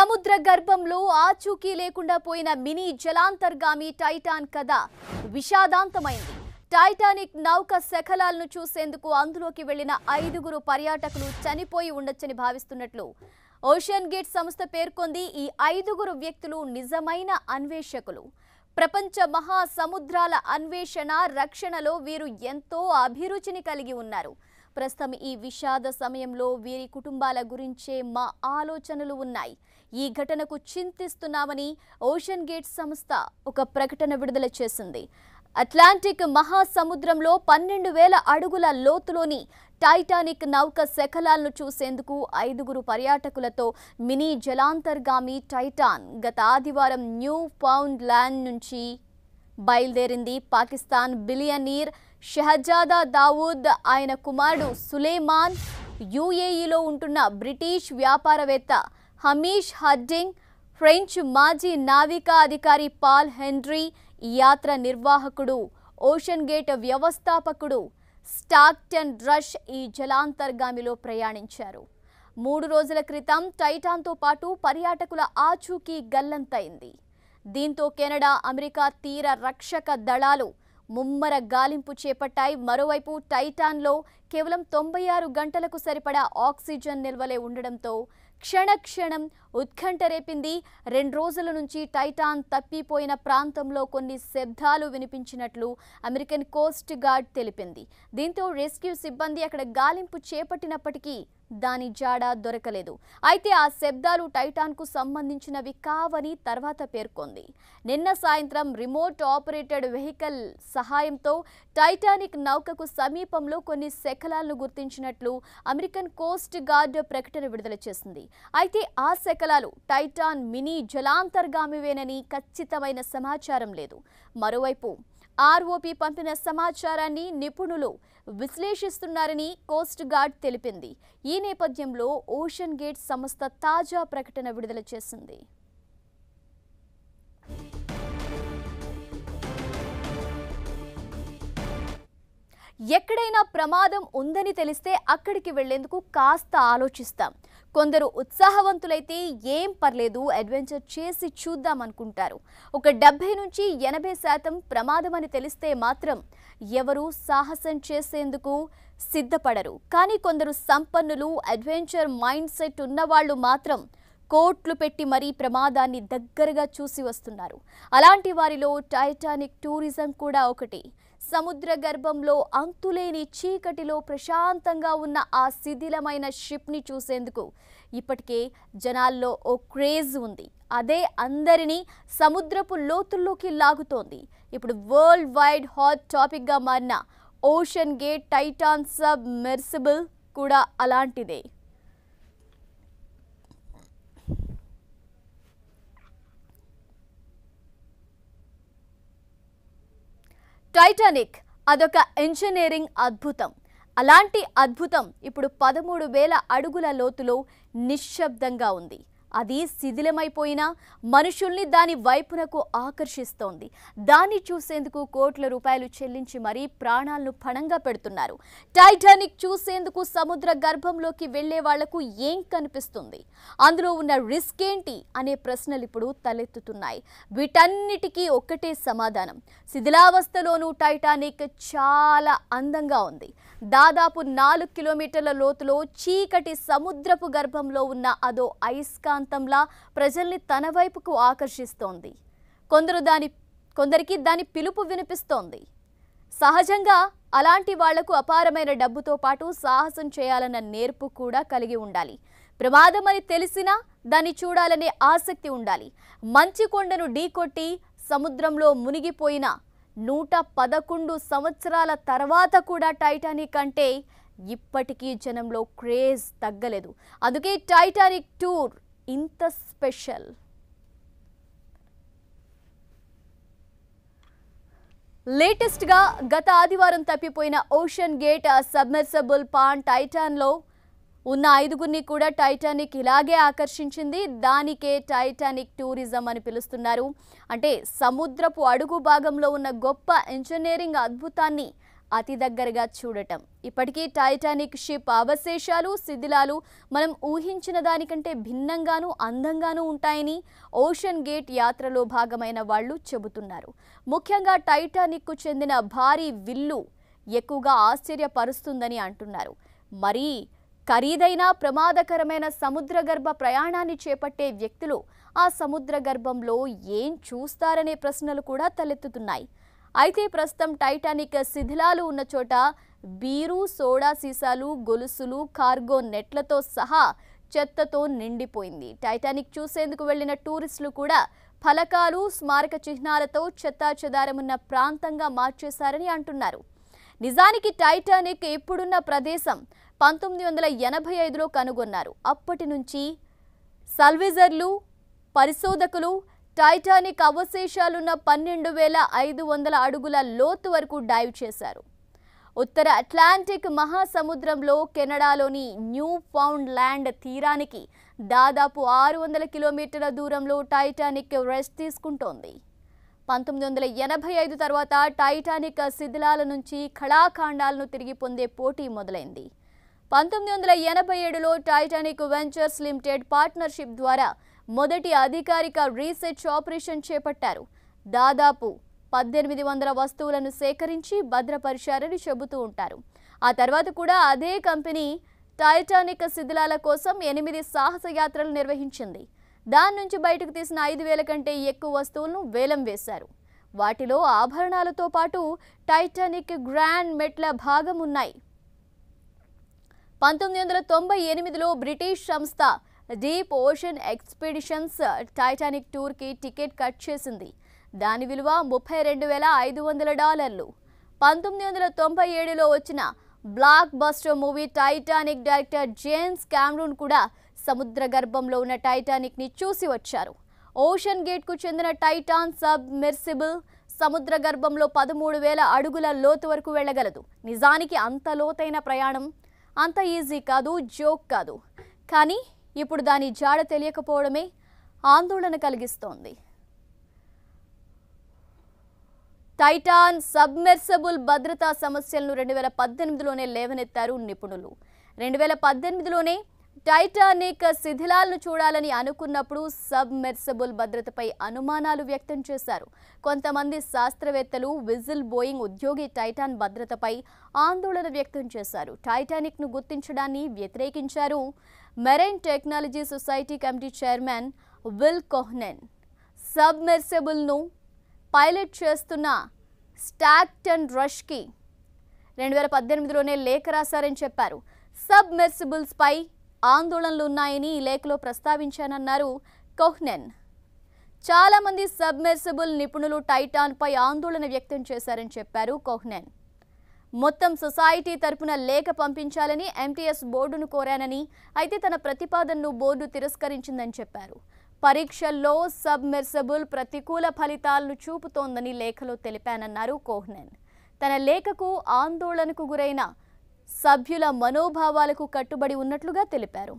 సముద్ర గర్భంలో ఆచూకీ లేకుండా పోయిన మినీ జలాంతర్గామి టైటాన్ కథ విషాదాంతమైంది టైటానిక్ నౌక శకలాలను చూసేందుకు అందులోకి వెళ్లిన ఐదుగురు పర్యాటకులు చనిపోయి ఉండొచ్చని భావిస్తున్నట్లు ఓషన్ గేట్ సంస్థ పేర్కొంది ఈ ఐదుగురు వ్యక్తులు నిజమైన అన్వేషకులు ప్రపంచ మహాసముద్రాల అన్వేషణ రక్షణలో వీరు ఎంతో అభిరుచిని కలిగి ఉన్నారు ప్రస్తుతం ఈ విషాద సమయంలో వీరి కుటుంబాల గురించే మా ఆలోచనలు ఉన్నాయి ఈ ఘటనకు చింతిస్తున్నామని ఓషన్ గేట్ సంస్థ ఒక ప్రకటన విడుదల చేసింది అట్లాంటిక్ మహాసముద్రంలో పన్నెండు వేల అడుగుల లోతులోని టైటానిక్ నౌక శకలాలను చూసేందుకు ఐదుగురు పర్యాటకులతో మినీ జలాంతర్గామి టైటాన్ గత ఆదివారం న్యూ పౌండ్ ల్యాండ్ నుంచి బయలుదేరింది పాకిస్తాన్ బిలియనీర్ షహజాదా దావూద్ ఆయన కుమారుడు సులేమాన్ యూఏఈలో ఉంటున్న బ్రిటిష్ వ్యాపారవేత్త హమీష్ హడ్డింగ్ ఫ్రెంచ్ మాజీ నావికా అధికారి పాల్ హెన్రీ యాత్ర నిర్వాహకుడు ఓషన్ గేట్ వ్యవస్థాపకుడు స్టాక్టన్ రష్ ఈ జలాంతర్గామిలో ప్రయాణించారు మూడు రోజుల క్రితం టైటాన్తో పాటు పర్యాటకుల ఆచూకీ గల్లంతైంది దీంతో కెనడా అమెరికా తీర రక్షక దళాలు ముమ్మర గాలింపు చేపట్టాయి మరోవైపు టైటాన్లో కేవలం తొంభై ఆరు గంటలకు సరిపడా ఆక్సిజన్ నిల్వలే ఉండడంతో क्षण क्षण ఉత్కంఠ రేపింది రెండు రోజుల నుంచి టైటాన్ తప్పిపోయిన ప్రాంతంలో కొన్ని శబ్దాలు వినిపించినట్లు అమెరికన్ కోస్ట్ గార్డ్ తెలిపింది దీంతో రెస్క్యూ సిబ్బంది అక్కడ గాలింపు చేపట్టినప్పటికీ దాని జాడ దొరకలేదు అయితే ఆ శబ్దాలు టైటాన్కు సంబంధించినవి కావని తర్వాత పేర్కొంది నిన్న సాయంత్రం రిమోట్ ఆపరేటెడ్ వెహికల్ సహాయంతో టైటానిక్ నౌకకు సమీపంలో కొన్ని శకలాలను గుర్తించినట్లు అమెరికన్ కోస్ట్ గార్డ్ ప్రకటన విడుదల చేసింది అయితే ఆ శకలాలు టైటాన్ మినీ జలాంతర్గామివేనని ఖచ్చితమైన సమాచారం లేదు మరోవైపు ఆర్ఓపి పంపిన సమాచారాన్ని నిపుణులు విశ్లేషిస్తున్నారని కోస్ట్ గార్డ్ తెలిపింది ఈ నేపథ్యంలో ఓషన్ గేట్ సంస్థ తాజా ప్రకటన విడుదల చేసింది ఎక్కడైనా ప్రమాదం ఉందని తెలిస్తే అక్కడికి వెళ్లేందుకు కాస్త ఆలోచిస్తాం కొందరు ఉత్సాహవంతులైతే ఏం పర్లేదు అడ్వెంచర్ చేసి చూద్దాం అనుకుంటారు ఒక డెబ్బై నుంచి ఎనభై శాతం ప్రమాదం అని తెలిస్తే మాత్రం ఎవరు సాహసం చేసేందుకు సిద్ధపడరు కానీ కొందరు సంపన్నులు అడ్వెంచర్ మైండ్ సెట్ ఉన్నవాళ్ళు మాత్రం కోట్లు పెట్టి మరీ ప్రమాదాన్ని దగ్గరగా చూసి వస్తున్నారు అలాంటి వారిలో టైటానిక్ టూరిజం కూడా ఒకటి సముద్ర గర్భంలో అంతులేని చీకటిలో ప్రశాంతంగా ఉన్న ఆ శిథిలమైన షిప్ని చూసేందుకు ఇప్పటికే జనాల్లో ఓ క్రేజ్ ఉంది అదే అందరినీ సముద్రపు లోతుల్లోకి లాగుతోంది ఇప్పుడు వరల్డ్ వైడ్ హాట్ టాపిక్గా మారిన ocean gate Titan submersible కూడా అలాంటిదే టైటానిక్ అదొక ఇంజనీరింగ్ అద్భుతం అలాంటి అద్భుతం ఇప్పుడు పదమూడు వేల అడుగుల లోతులో నిశ్శబ్దంగా ఉంది అది శిథిలమైపోయినా మనుషుల్ని దాని వైపునకు ఆకర్షిస్తోంది దాన్ని చూసేందుకు కోట్ల రూపాయలు చెల్లించి మరీ ప్రాణాలను పణంగా పెడుతున్నారు టైటానిక్ చూసేందుకు సముద్ర గర్భంలోకి వెళ్లే వాళ్లకు ఏం కనిపిస్తుంది అందులో ఉన్న రిస్క్ ఏంటి అనే ప్రశ్నలు ఇప్పుడు తలెత్తుతున్నాయి వీటన్నిటికీ ఒక్కటే సమాధానం శిథిలావస్థలోనూ టైటానిక్ చాలా అందంగా ఉంది దాదాపు నాలుగు కిలోమీటర్ల లోతులో చీకటి సముద్రపు గర్భంలో ఉన్న అదో ఐస్కాన్ ప్రాంతంలా ప్రజల్ని తన వైపుకు ఆకర్షిస్తోంది కొందరు దాని కొందరికి దాని పిలుపు వినిపిస్తోంది సహజంగా అలాంటి వాళ్లకు అపారమైన డబ్బుతో పాటు సాహసం చేయాలన్న నేర్పు కూడా కలిగి ఉండాలి ప్రమాదమని తెలిసినా దాన్ని చూడాలనే ఆసక్తి ఉండాలి మంచి కొండను ఢీకొట్టి సముద్రంలో మునిగిపోయిన నూట పదకొండు సంవత్సరాల తర్వాత కూడా టైటానిక్ అంటే ఇప్పటికీ జనంలో క్రేజ్ తగ్గలేదు అందుకే టైటానిక్ టూర్ ఇంత స్పెషల్ లేటెస్ట్గా గత ఆదివారం తప్పిపోయిన ఓషన్ గేట్ సబ్మెర్సబుల్ పాన్ టైటాన్లో ఉన్న ఐదుగురిని కూడా టైటానిక్ ఇలాగే ఆకర్షించింది దానికే టైటానిక్ టూరిజం అని పిలుస్తున్నారు అంటే సముద్రపు అడుగు భాగంలో ఉన్న గొప్ప ఇంజనీరింగ్ అద్భుతాన్ని అతి దగ్గరగా చూడటం ఇప్పటికీ టైటానిక్ షిప్ అవశేషాలు శిథిలాలు మనం ఊహించిన దానికంటే భిన్నంగానూ అందంగానూ ఉంటాయని ఓషన్ గేట్ యాత్రలో భాగమైన వాళ్ళు చెబుతున్నారు ముఖ్యంగా టైటానిక్కు చెందిన భారీ విల్లు ఎక్కువగా ఆశ్చర్యపరుస్తుందని అంటున్నారు మరీ ఖరీదైన ప్రమాదకరమైన సముద్ర గర్భ ప్రయాణాన్ని చేపట్టే వ్యక్తులు ఆ సముద్ర గర్భంలో ఏం చూస్తారనే ప్రశ్నలు కూడా తలెత్తుతున్నాయి అయితే ప్రస్తుతం టైటానిక్ శిథిలాలు ఉన్న చోట బీరు సోడా సీసాలు గొలుసులు కార్గో నెట్లతో సహా చెత్తతో నిండిపోయింది టైటానిక్ చూసేందుకు వెళ్లిన టూరిస్టులు కూడా ఫలకాలు స్మారక చిహ్నాలతో చెత్తాచెదారమున్న ప్రాంతంగా మార్చేశారని అంటున్నారు నిజానికి టైటానిక్ ఇప్పుడున్న ప్రదేశం పంతొమ్మిది వందల ఎనభై ఐదులో కనుగొన్నారు అప్పటి నుంచి సల్వేజర్లు పరిశోధకులు టైటానిక్ అవశేషాలున్న పన్నెండు వేల ఐదు వందల అడుగుల లోతు వరకు డైవ్ చేశారు ఉత్తర అట్లాంటిక్ మహాసముద్రంలో కెనడాలోని న్యూ ఫౌండ్ ల్యాండ్ తీరానికి దాదాపు ఆరు వందల కిలోమీటర్ల దూరంలో టైటానిక్ రెస్ట్ తీసుకుంటోంది పంతొమ్మిది వందల ఎనభై ఐదు తర్వాత టైటానిక్ శిథిలాల నుంచి కళాఖాండాలను తిరిగి పొందే పోటీ మొదలైంది పంతొమ్మిది వందల ఎనభై ఏడులో టైటానిక్ వెంచర్స్ లిమిటెడ్ పార్ట్నర్షిప్ ద్వారా మొదటి అధికారిక రీసెర్చ్ ఆపరేషన్ చేపట్టారు దాదాపు పద్దెనిమిది వందల వస్తువులను సేకరించి భద్రపరిచారని చెబుతూ ఉంటారు ఆ తర్వాత కూడా అదే కంపెనీ టైటానిక్ శిథిలాల కోసం ఎనిమిది సాహస యాత్రలు నిర్వహించింది దాని నుంచి బయటకు తీసిన ఐదు వేల కంటే ఎక్కువ వస్తువులను వేలం వేశారు వాటిలో ఆభరణాలతో పాటు టైటానిక్ గ్రాండ్ మెట్ల భాగం ఉన్నాయి పంతొమ్మిది వందల తొంభై ఎనిమిదిలో బ్రిటిష్ సంస్థ డీప్ ఓషన్ ఎక్స్పెడిషన్స్ టైటానిక్ టూర్కి టికెట్ కట్ చేసింది దాని విలువ ముప్పై రెండు వేల ఐదు వందల డాలర్లు పంతొమ్మిది వందల తొంభై ఏడులో వచ్చిన blockbuster movie Titanic director James Cameron కూడా సముద్ర గర్భంలో ఉన్న టైటానిక్ని చూసి వచ్చారు ఓషన్ గేట్కు చెందిన టైటాన్ సబ్మెర్సిబుల్ సముద్ర గర్భంలో పదమూడు వేల అడుగుల లోతు వరకు వెళ్ళగలదు నిజానికి అంత లోతైన ప్రయాణం అంత ఈజీ కాదు జోక్ కాదు కానీ ఇప్పుడు దాని జాడ తెలియకపోవడమే ఆందోళన కలిగిస్తోంది టైటాన్ సబ్మెర్సబుల్ భద్రతా సమస్యలను రెండు వేల పద్దెనిమిదిలోనే లేవనెత్తారు నిపుణులు రెండు వేల పద్దెనిమిదిలోనే టైటానిక్ శిథిలాలను చూడాలని అనుకున్నప్పుడు మెర్సబుల్ భద్రతపై అనుమానాలు వ్యక్తం చేశారు కొంతమంది శాస్త్రవేత్తలు విజిల్ బోయింగ్ ఉద్యోగి టైటాన్ భద్రతపై ఆందోళన వ్యక్తం చేశారు టైటానిక్ను గుర్తించడాన్ని వ్యతిరేకించారు marine technology society committee chairman Will Kohnen మెర్సబుల్ను పైలట్ చేస్తున్న స్టాక్టన్ రష్కి రెండు వేల పద్దెనిమిదిలోనే లేఖ రాశారని చెప్పారు సబ్మెర్సిబుల్స్పై ఆందోళనలున్నాయని ఈ లేఖలో ప్రస్తావించానన్నారు కోహ్నెన్ చాలామంది సబ్మెర్సిబుల్ నిపుణులు టైటాన్పై ఆందోళన వ్యక్తం చేశారని చెప్పారు కొహ్నెన్ మొత్తం సొసైటీ తరపున లేఖ పంపించాలని ఎంటీఎస్ బోర్డును కోరానని అయితే తన ప్రతిపాదనను బోర్డు తిరస్కరించిందని చెప్పారు పరీక్షల్లో సబ్మెర్సబుల్ ప్రతికూల ఫలితాలను చూపుతోందని లేఖలో తెలిపానన్నారు కోహ్నెన్ తన లేఖకు ఆందోళనకు గురైన సభ్యుల మనోభావాలకు కట్టుబడి ఉన్నట్లుగా తెలిపారు